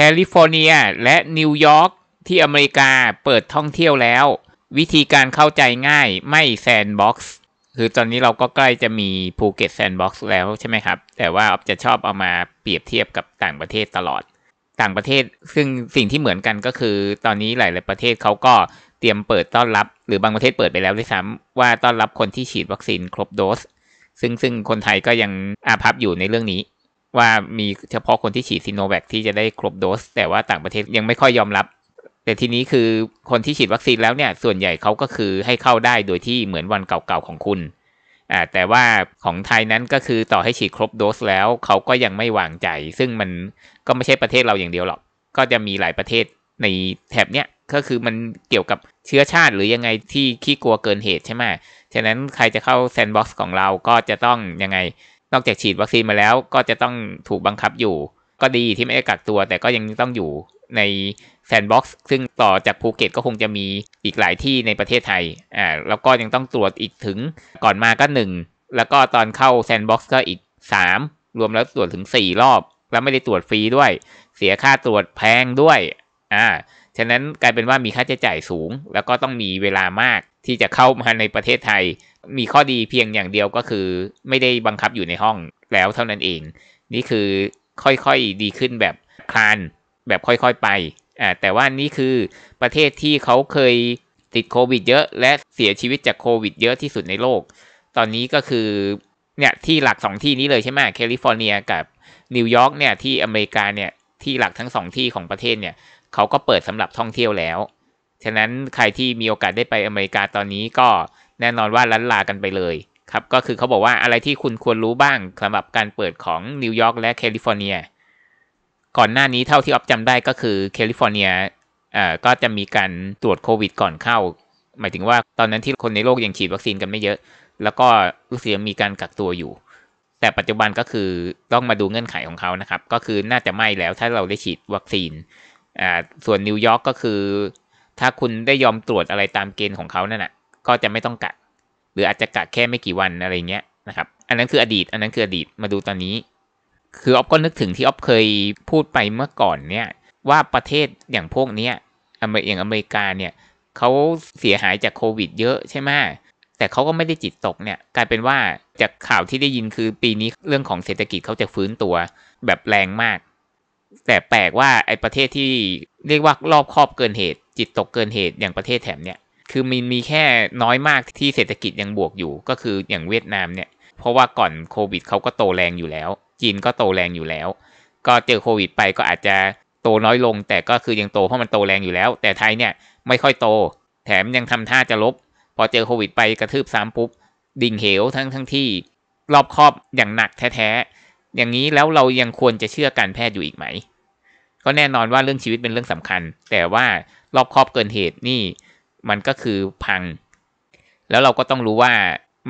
แคลิฟอร์เนียและนิวยอร์กที่อเมริกาเปิดท่องเที่ยวแล้ว วิธีการเข้าใจง่ายไม่แซนบ็อกซ์ คือตอนนี้เราก็ใกล้จะมีภูเก็ตแซนด์บ็อกซ์แล้ว ใช่ไหมครับ แต่ว่าจะชอบเอามาเปรียบเทียบกับต่างประเทศตลอดต่างประเทศซึ่งสิ่งที่เหมือนกันก็คือ ตอนนี้หลาย ๆ ประเทศเขาก็เตรียมเปิดต้อนรับ หรือบางประเทศเปิดไปแล้วด้วยซ้ำว่าต้อนรับคนที่ฉีดวัคซีนครบโดสซึ่งซึ่งคนไทยก็ยังอาภัพอยู่ในเรื่องนี้ว่ามีเฉพาะคนที่ฉีดซีโนแวคที่จะได้ครบโดส แต่ว่าต่างประเทศยังไม่ค่อยยอมรับ แต่ทีนี้คือคนที่ฉีดวัคซีนแล้วเนี่ย ส่วนใหญ่เขาก็คือให้เข้าได้โดยที่เหมือนวันเก่าๆของคุณอ่าแต่ว่าของไทยนั้นก็คือต่อให้ฉีดครบโดสแล้วเขาก็ยังไม่วางใจ ซึ่งมันก็ไม่ใช่ประเทศเราอย่างเดียวหรอกก็จะมีหลายประเทศในแถบเนี้ยก็คือมันเกี่ยวกับเชื้อชาติหรือยังไงที่ขี้กลัวเกินเหตุใช่ไหมฉะนั้นใครจะเข้าแซนด์บ็อกซ์ของเราก็จะต้องยังไงนอกจากฉีดวัคซีนมาแล้วก็จะต้องถูกบังคับอยู่ก็ดีที่ไม่ได้กักตัวแต่ก็ยังต้องอยู่ในแซนด์บ็อกซ์ซึ่งต่อจากภูเก็ตก็คงจะมีอีกหลายที่ในประเทศไทยอ่าแล้วก็ยังต้องตรวจอีกถึงก่อนมาก็ 1แล้วก็ตอนเข้าแซนด์บ็อกซ์ก็อีก3 รวมแล้วตรวจถึง 4 รอบ แล้วไม่ได้ตรวจฟรีด้วย เสียค่าตรวจแพงด้วย อ่าฉะนั้นกลายเป็นว่ามีค่าใช้จ่ายสูง แล้วก็ต้องมีเวลามากที่จะเข้ามาในประเทศไทย มีข้อดีเพียงอย่างเดียวก็คือ ไม่ได้บังคับอยู่ในห้องแล้วเท่านั้นเอง นี่คือค่อยๆดีขึ้นแบบคลานแบบค่อยๆไปอ่าแต่ว่านี่คือประเทศที่เขาเคยติดโควิดเยอะและเสียชีวิตจากโควิดเยอะที่สุดในโลก ตอนนี้ก็คือเนี่ยที่หลักสองที่นี้เลยใช่ไหมแคลิฟอร์เนียกับนิวยอร์กเนี่ยที่อเมริกาเนี่ยที่หลักทั้งสองที่ของประเทศเนี่ยเขาก็เปิดสำหรับท่องเที่ยวแล้ว ฉะนั้นใครที่มีโอกาสได้ไปอเมริกาตอนนี้ก็แน่นอนว่าลันลากันไปเลยครับ ก็คือเขาบอกว่าอะไรที่คุณควรรู้บ้างสำหรับการเปิดของนิวยอร์กและแคลิฟอร์เนีย ก่อนหน้านี้เท่าที่ออฟจำได้ก็คือแคลิฟอร์เนียเอ่อก็จะมีการตรวจโควิด ก่อนเข้า หมายถึงว่าตอนนั้นที่คนในโลกยังฉีดวัคซีนกันไม่เยอะ แล้วก็รู้สึกมีการกักตัวอยู่ แต่ปัจจุบันก็คือต้องมาดูเงื่อนไขของเขานะครับก็คือน่าจะไม่แล้วถ้าเราได้ฉีดวัคซีนอ่าส่วนนิวยอร์กก็คือถ้าคุณได้ยอมตรวจอะไรตามเกณฑ์ของเขานั่นแหะก็จะไม่ต้องกักหรืออาจจะกักแค่ไม่กี่วันอะไรเงี้ยนะครับอันนั้นคืออดีตอันนั้นคืออดีตมาดูตอนนี้ คืออ๊อฟก็นึกถึงที่อ๊อฟเคยพูดไปเมื่อก่อนเนี่ยว่าประเทศอย่างพวกเนี้ยอย่างอเมริกาเนี่ยเขาเสียหายจากโควิดเยอะใช่ไหมแต่เขาก็ไม่ได้จิตตกเนี่ยกลายเป็นว่าจากข่าวที่ได้ยินคือปีนี้เรื่องของเศรษฐกิจเขาจะฟื้นตัวแบบแรงมากแต่แปลกว่าไอ้ประเทศที่เรียกว่ารอบครอบเกินเหตุ จิตตกเกินเหตุอย่างประเทศแถมเนี่ยคือมีมีแค่น้อยมากที่เศรษฐกิจยังบวกอยู่ ก็คืออย่างเวียดนามเนี่ยเพราะว่าก่อนโควิดเขาก็โตแรงอยู่แล้วจีนก็โตแรงอยู่แล้ว ก็เจอโควิดไปก็อาจจะโตน้อยลง แต่ก็คือยังโตเพราะมันโตแรงอยู่แล้ว แต่ไทยเนี่ยไม่ค่อยโตแถมยังทำท่าจะลบ พอเจอโควิดไปกระทืบซ้ำปุ๊บดิ่งเหวทั้งทั้งที่รอบครอบอย่างหนักแท้ๆอย่างนี้แล้วเรายังควรจะเชื่อการแพทย์อยู่อีกไหม ก็แน่นอนว่าเรื่องชีวิตเป็นเรื่องสำคัญ แต่ว่ารอบครอบเกินเหตุนี่ มันก็คือพัง แล้วเราก็ต้องรู้ว่า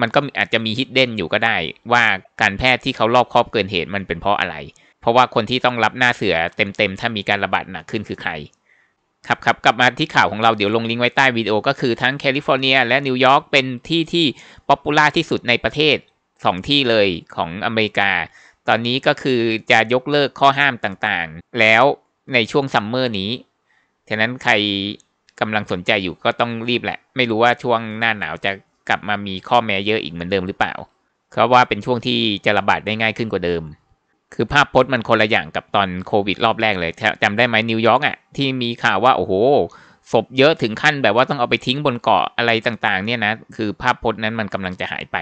มันก็อาจจะมีฮิดเด้นอยู่ก็ได้ ว่าการแพทย์ที่เขารอบครอบเกินเหตุมันเป็นเพราะอะไร เพราะว่าคนที่ต้องรับหน้าเสือเต็มๆ ถ้ามีการระบาดหนักขึ้นคือใคร ครับครับกลับมาที่ข่าวของเราเดี๋ยวลงลิงก์ไว้ใต้วิดีโอก็คือทั้งแคลิฟอร์เนีย และนิวยอร์กเป็นที่ที่ป๊อปปูล่าที่สุดในประเทศ2ที่เลยของอเมริกาตอนนี้ก็คือจะยกเลิกข้อห้ามต่างๆ แล้วในช่วงซัมเมอร์นี้ฉะนั้นใครกำลังสนใจอยู่ก็ต้องรีบแหละ ไม่รู้ว่าช่วงหน้าหนาวจะกลับมามีข้อแม้เยอะอีกเหมือนเดิมหรือเปล่า เพราะว่าเป็นช่วงที่จะระบาดได้ง่ายขึ้นกว่าเดิม คือภาพพจน์มันคนละอย่างกับตอนโควิดรอบแรกเลยจำได้ไหมนิวยอร์กอ่ะที่มีข่าวว่าโอ้โหศพเยอะถึงขั้นแบบว่าต้องเอาไปทิ้งบนเกาะอะไรต่างๆ เนี่ยนะ คือภาพพจน์นั้นมันกำลังจะหายไป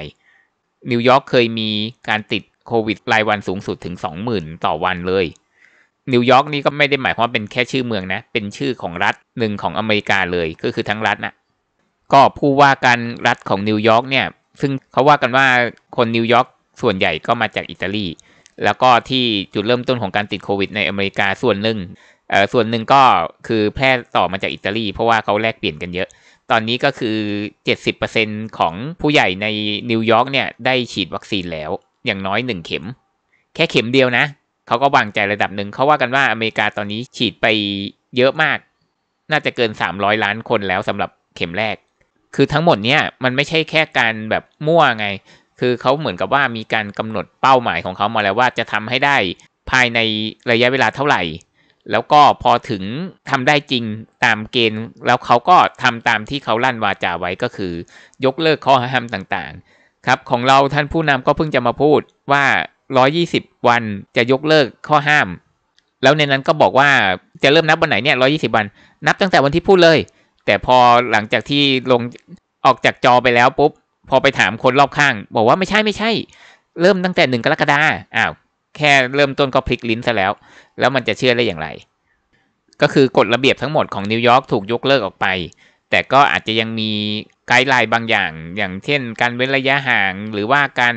นิวยอร์กเคยมีการติดโควิดรายวันสูงสุดถึง 20,000 ต่อวันเลย นิวยอร์กนี่ก็ไม่ได้หมายความว่าเป็นแค่ชื่อเมืองนะ เป็นชื่อของรัฐหนึ่งของอเมริกาเลย ก็คือทั้งรัฐนะก็ผู้ว่าการรัฐของนิวยอร์กเนี่ย ซึ่งเขาว่ากันว่าคนนิวยอร์กส่วนใหญ่ก็มาจากอิตาลี แล้วก็ที่จุดเริ่มต้นของการติดโควิด ในอเมริกาส่วนหนึ่งเอ่อส่วนหนึ่งก็คือแพร่ต่อมาจากอิตาลี เพราะว่าเขาแลกเปลี่ยนกันเยอะ ตอนนี้ก็คือ 70%ของผู้ใหญ่ในนิวยอร์กเนี่ยได้ฉีดวัคซีนแล้วอย่างน้อยหนึ่งเข็ม แค่เข็มเดียวนะเขาก็วางใจระดับหนึ่งเขาว่ากันว่าอเมริกาตอนนี้ฉีดไปเยอะมาก น่าจะเกิน 300 ล้านคนแล้วสำหรับเข็มแรก คือทั้งหมดเนี่ยมันไม่ใช่แค่การแบบมั่วไง คือเขาเหมือนกับว่ามีการกำหนดเป้าหมายของเขามาแล้วว่าจะทำให้ได้ภายในระยะเวลาเท่าไหร่ แล้วก็พอถึงทำได้จริงตามเกณฑ์ แล้วเขาก็ทำตามที่เขาลั่นวาจาไว้ก็คือ ยกเลิกข้อห้ามต่าง ๆครับของเราท่านผู้นำก็เพิ่งจะมาพูดว่า 120 วันจะยกเลิกข้อห้าม แล้วในนั้นก็บอกว่าจะเริ่มนับวันไหนเนี่ย 120 วัน นับตั้งแต่วันที่พูดเลย แต่พอหลังจากที่ลงออกจากจอไปแล้วปุ๊บ พอไปถามคนรอบข้าง บอกว่าไม่ใช่ไม่ใช่ เริ่มตั้งแต่หนึ่งกรกฎาอ้าว แค่เริ่มต้นก็พลิกลิ้นซะแล้ว แล้วมันจะเชื่อได้อย่างไร ก็คือกฎระเบียบทั้งหมดของนิวยอร์กถูกยกเลิกออกไปแต่ก็อาจจะยังมีไกด์ไลน์บางอย่าง อย่างเช่น การเว้นระยะห่าง หรือว่าการ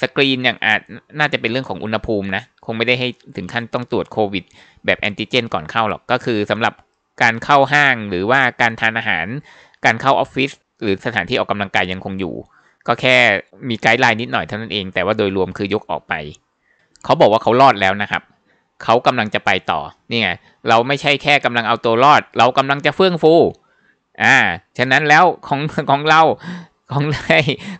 สกรีนอย่างอาจน่าจะเป็นเรื่องของอุณหภูมินะ คงไม่ได้ให้ถึงขั้นต้องตรวจโควิดแบบแอนติเจนก่อนเข้าหรอก ก็คือสำหรับการเข้าห้าง หรือว่าการทานอาหาร การเข้าออฟฟิศหรือสถานที่ออกกำลังกายยังคงอยู่ ก็แค่มีไกด์ไลน์นิดหน่อยเท่านั้นเอง แต่ว่าโดยรวมคือยกออกไป เขาบอกว่าเขารอดแล้วนะครับ เขากำลังจะไปต่อนี่ไงเราไม่ใช่แค่กำลังเอาตัวรอด เรากำลังจะเฟื่องฟูอ่า ฉะนั้นแล้วของของเราของได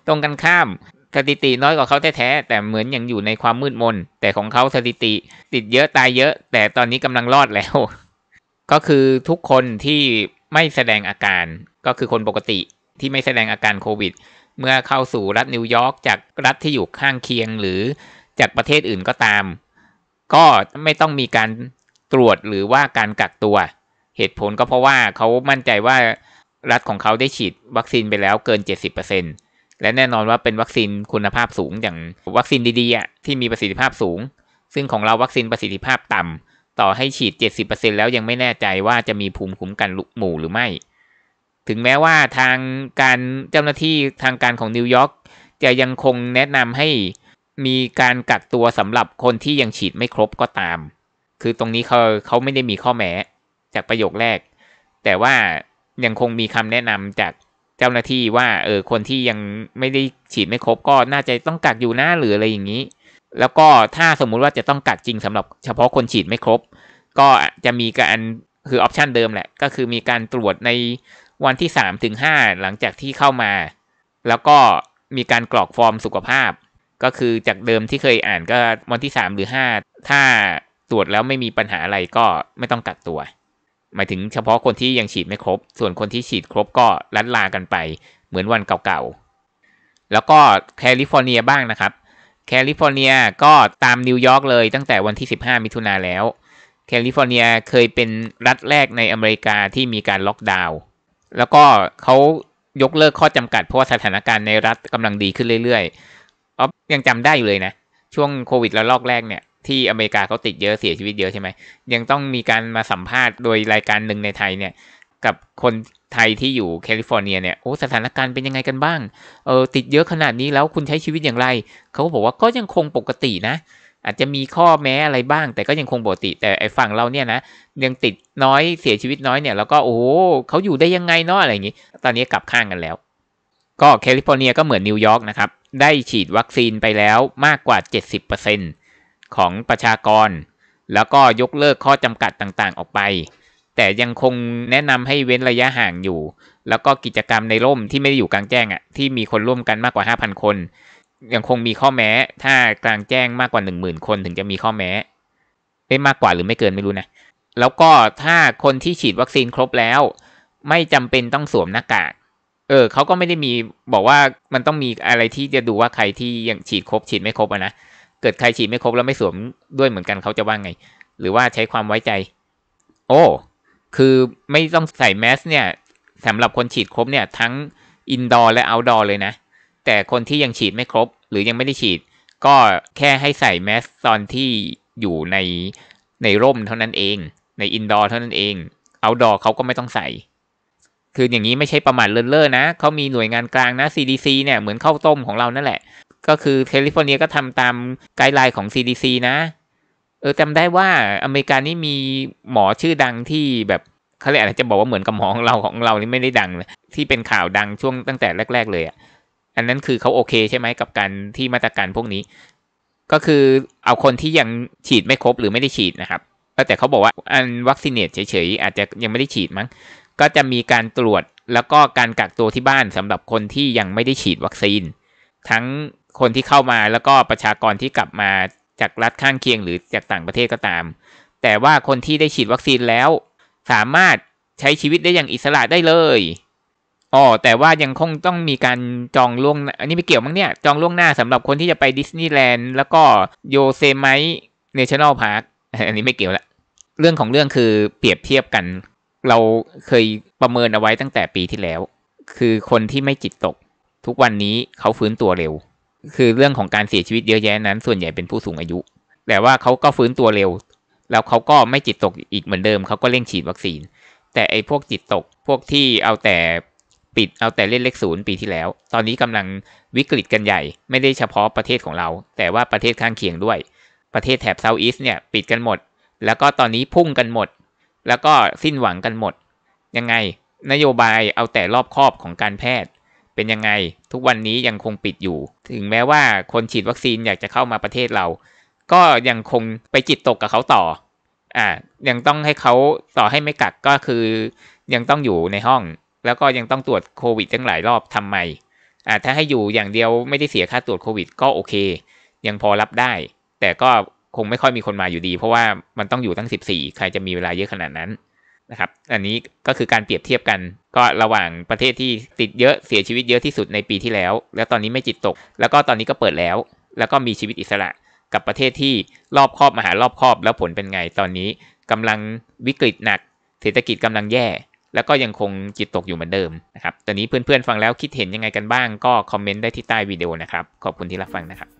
ตรงกันข้ามสถิติน้อยกว่าเขาแท้ๆแต่เหมือนยังอยู่ในความมืดมน แต่ของเขาสถิติ ติดเยอะตายเยอะ แต่ตอนนี้กำลังรอดแล้ว ก็คือทุกคนที่ไม่แสดงอาการ ก็คือคนปกติที่ไม่แสดงอาการโควิด เมื่อเข้าสู่รัฐนิวยอร์กจากรัฐที่อยู่ข้างเคียงหรือจากประเทศอื่นก็ตาม ก็ไม่ต้องมีการตรวจหรือว่าการกักตัวเหตุผลก็เพราะว่าเขามั่นใจว่ารัฐของเขาได้ฉีดวัคซีนไปแล้วเกิน 70%และแน่นอนว่าเป็นวัคซีนคุณภาพสูงอย่างวัคซีนดีๆที่มีประสิทธิภาพสูง ซึ่งของเราวัคซีนประสิทธิภาพต่ำ ต่อให้ฉีด 70%แล้วยังไม่แน่ใจว่าจะมีภูมิคุ้มกันหมู่หรือไม่ ถึงแม้ว่าทางการเจ้าหน้าที่ทางการของนิวยอร์กจะยังคงแนะนำให้มีการกักตัวสำหรับคนที่ยังฉีดไม่ครบก็ตาม คือตรงนี้เขาเขาไม่ได้มีข้อแม้จากประโยคแรก แต่ว่ายังคงมีคำแนะนำจากเจ้าหน้าที่ว่าเออคนที่ยังไม่ได้ฉีดไม่ครบก็น่าจะต้องกักอยู่หน้าหรืออะไรอย่างนี้ แล้วก็ถ้าสมมุติว่าจะต้องกักจริงสำหรับเฉพาะคนฉีดไม่ครบ ก็จะมีการคือออปชันเดิมแหละก็คือมีการตรวจในวันที่3ถึง5หลังจากที่เข้ามา แล้วก็มีการกรอกฟอร์มสุขภาพ ก็คือจากเดิมที่เคยอ่านก็วันที่3หรือ 5 ถ้าตรวจแล้วไม่มีปัญหาอะไรก็ไม่ต้องกักตัวหมายถึงเฉพาะคนที่ยังฉีดไม่ครบ ส่วนคนที่ฉีดครบก็ลัดลากันไป เหมือนวันเก่าๆ แล้วก็แคลิฟอร์เนียบ้างนะครับ แคลิฟอร์เนียก็ตามนิวยอร์กเลยตั้งแต่วันที่ 15 มิถุนาแล้ว แคลิฟอร์เนียเคยเป็นรัฐแรกในอเมริกาที่มีการล็อกดาวน์ แล้วก็เขายกเลิกข้อจำกัดเพราะว่าสถานการณ์ในรัฐกำลังดีขึ้นเรื่อยๆอ๋อยังจำได้อยู่เลยนะ ช่วงโควิดระลอกแรกเนี่ยที่อเมริกาเขาติดเยอะเสียชีวิตเยอะใช่ไหมยังต้องมีการมาสัมภาษณ์โดยรายการหนึ่งในไทยเนี่ย กับคนไทยที่อยู่แคลิฟอร์เนียเนี่ย โอ้ สถานการณ์เป็นยังไงกันบ้าง เออ ติดเยอะขนาดนี้แล้วคุณใช้ชีวิตอย่างไร เขาบอกว่าก็ยังคงปกตินะ อาจจะมีข้อแม้อะไรบ้าง แต่ก็ยังคงปกติ แต่ไอ้ฝั่งเราเนี่ยนะยังติดน้อยเสียชีวิตน้อยเนี่ย แล้วก็โอ้เขาอยู่ได้ยังไงเนาะอะไรอย่างนี้ ตอนนี้กลับข้างกันแล้ว ก็แคลิฟอร์เนียก็เหมือนนิวยอร์กนะครับ ได้ฉีดวัคซีนไปแล้วมากกว่า70%ของประชากร แล้วก็ยกเลิกข้อจำกัดต่างๆ ออกไป แต่ยังคงแนะนำให้เว้นระยะห่างอยู่ แล้วก็กิจกรรมในร่มที่ไม่ได้อยู่กลางแจ้งอะ่ะที่มีคนร่วมกันมากกว่า5,000คนยังคงมีข้อแม้ถ้ากลางแจ้งมากกว่า10,000คนถึงจะมีข้อแม้ไม้มากกว่าหรือไม่เกินไม่รู้นะแล้วก็ถ้าคนที่ฉีดวัคซีนครบแล้ว ไม่จำเป็นต้องสวมหน้ากากเออเขาก็ไม่ได้มีบอกว่ามันต้องมีอะไรที่จะดูว่าใครที่ยังฉีดครบฉีดไม่ครบนะเกิดใครฉีดไม่ครบแล้วไม่สวมด้วยเหมือนกันเขาจะว่าไง หรือว่าใช้ความไว้ใจ โอ้คือไม่ต้องใส่แมสเนี่ยสำหรับคนฉีดครบเนี่ยทั้งอินดอร์และเอาดอร์เลยนะ แต่คนที่ยังฉีดไม่ครบหรือยังไม่ได้ฉีด ก็แค่ให้ใส่แมสตอนที่อยู่ในในร่มเท่านั้นเองในอินดอร์เท่านั้นเองเอาดอร์เขาก็ไม่ต้องใส่คืออย่างนี้ไม่ใช่ประมาทเลินเล่อนะ เขามีหน่วยงานกลางนะ CDC เนี่ยเหมือนเข้าต้มของเรานั่นแหละ ก็คือแคลิฟอร์เนียก็ทำตามไกด์ไลน์ของ CDC นะ เออจำได้ว่าอเมริกานี่มีหมอชื่อดังที่แบบเขาเรียกอะไรจะบอกว่าเหมือนกับหมอของเราของเรานี่ไม่ได้ดังที่เป็นข่าวดังช่วงตั้งแต่แรกๆเลยอะ่ะ อันนั้นคือเขาโอเคใช่ไหมกับการที่มาตรการพวกนี้ ก็คือเอาคนที่ยังฉีดไม่ครบ หรือไม่ได้ฉีดนะครับ แต่เขาบอกว่าอันวัคซีนเนตเฉยๆอาจจะยังไม่ได้ฉีดมั้งก็จะมีการตรวจแล้วก็การกักตัวที่บ้านสำหรับคนที่ยังไม่ได้ฉีดวัคซีน ทั้งคนที่เข้ามาแล้วก็ประชากรที่กลับมาจากรัฐข้างเคียง หรือจากต่างประเทศก็ตาม แต่ว่าคนที่ได้ฉีดวัคซีนแล้ว สามารถใช้ชีวิตได้อย่างอิสระได้เลยอ๋อแต่ว่ายังคงต้องมีการจองล่วงอันนี้ไม่เกี่ยวมั้งเนี่ยจองล่วงหน้าสำหรับคนที่จะไปดิสนีย์แลนด์แล้วก็โยเซไมเนชั่นแนลพาร์คอันนี้ไม่เกี่ยวละ เรื่องของเรื่องคือเปรียบเทียบกันเราเคยประเมินเอาไว้ตั้งแต่ปีที่แล้ว คือคนที่ไม่จิตตก ทุกวันนี้เขาฟื้นตัวเร็ว คือเรื่องของการเสียชีวิตเยอะแยะนั้นส่วนใหญ่เป็นผู้สูงอายุ แต่ว่าเขาก็ฟื้นตัวเร็ว แล้วเขาก็ไม่จิตตกอีกเหมือนเดิม เขาก็เร่งฉีดวัคซีน แต่ไอ้พวกจิตตกพวกที่เอาแต่ปิดเอาแต่เล่นเลขศูนย์ปีที่แล้ว ตอนนี้กำลังวิกฤตกันใหญ่ ไม่ได้เฉพาะประเทศของเรา แต่ว่าประเทศข้างเคียงด้วย ประเทศแถบเซาท์อีสเนี่ยปิดกันหมด แล้วก็ตอนนี้พุ่งกันหมดแล้วก็สิ้นหวังกันหมดยังไง นโยบายเอาแต่รอบครอบของการแพทย์เป็นยังไง ทุกวันนี้ยังคงปิดอยู่ ถึงแม้ว่าคนฉีดวัคซีนอยากจะเข้ามาประเทศเรา ก็ยังคงไปจิตตกกับเขาต่ออ่ายังต้องให้เขาต่อให้ไม่กักก็คือยังต้องอยู่ในห้อง แล้วก็ยังต้องตรวจโควิดตั้งหลายรอบทำไมอ่าถ้าให้อยู่อย่างเดียวไม่ได้เสียค่าตรวจโควิด ก็โอเค ยังพอรับได้ แต่ก็คงไม่ค่อยมีคนมาอยู่ดี เพราะว่ามันต้องอยู่ตั้ง 14ใครจะมีเวลาเยอะขนาดนั้นนะครับอันนี้ก็คือการเปรียบเทียบกัน ก็ระหว่างประเทศที่ติดเยอะเสียชีวิตเยอะที่สุดในปีที่แล้ว แล้วตอนนี้ไม่จิตตก แล้วก็ตอนนี้ก็เปิดแล้ว แล้วก็มีชีวิตอิสระกับประเทศที่รอบครอบมหารอบครอบแล้วผลเป็นไงตอนนี้กำลังวิกฤตหนัก เศรษฐกิจกำลังแย่แล้วก็ยังคงจิตตกอยู่เหมือนเดิมนะครับตอนนี้เพื่อนๆฟังแล้วคิดเห็นยังไงกันบ้าง ก็คอมเมนต์ได้ที่ใต้วิดีโอนะครับ ขอบคุณที่รับฟังนะครับ